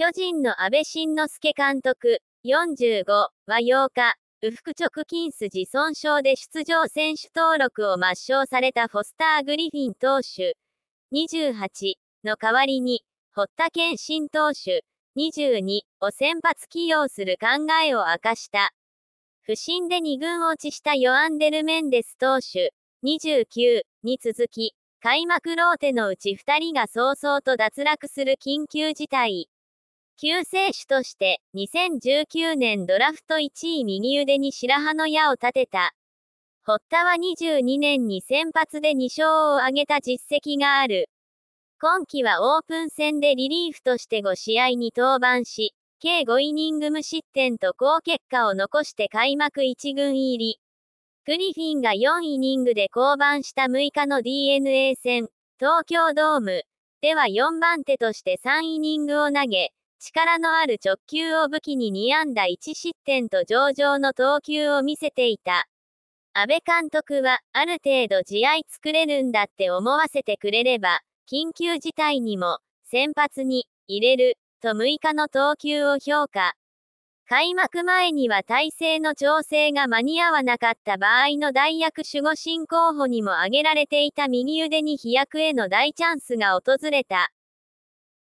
巨人の安倍晋之助監督、45は8日、右腹直筋筋損傷で出場選手登録を抹消されたフォスター・グリフィン投手、28の代わりに、堀田健新投手、22を先発起用する考えを明かした。不審で2軍落ちしたヨアンデル・メンデス投手、29に続き、開幕ローテのうち2人が早々と脱落する緊急事態。救世主として、2019年ドラフト1位右腕に白羽の矢を立てた。堀田は22年に先発で2勝を挙げた実績がある。今季はオープン戦でリリーフとして5試合に登板し、計5イニング無失点と好結果を残して開幕1軍入り。グリフィンが4イニングで降板した6日の DNA 戦、東京ドーム、では4番手として3イニングを投げ、力のある直球を武器に2安打1失点と上々の投球を見せていた。安倍監督は、ある程度試合作れるんだって思わせてくれれば、緊急事態にも、先発に、入れる、と6日の投球を評価。開幕前には体制の調整が間に合わなかった場合の代役守護神候補にも挙げられていた右腕に飛躍への大チャンスが訪れた。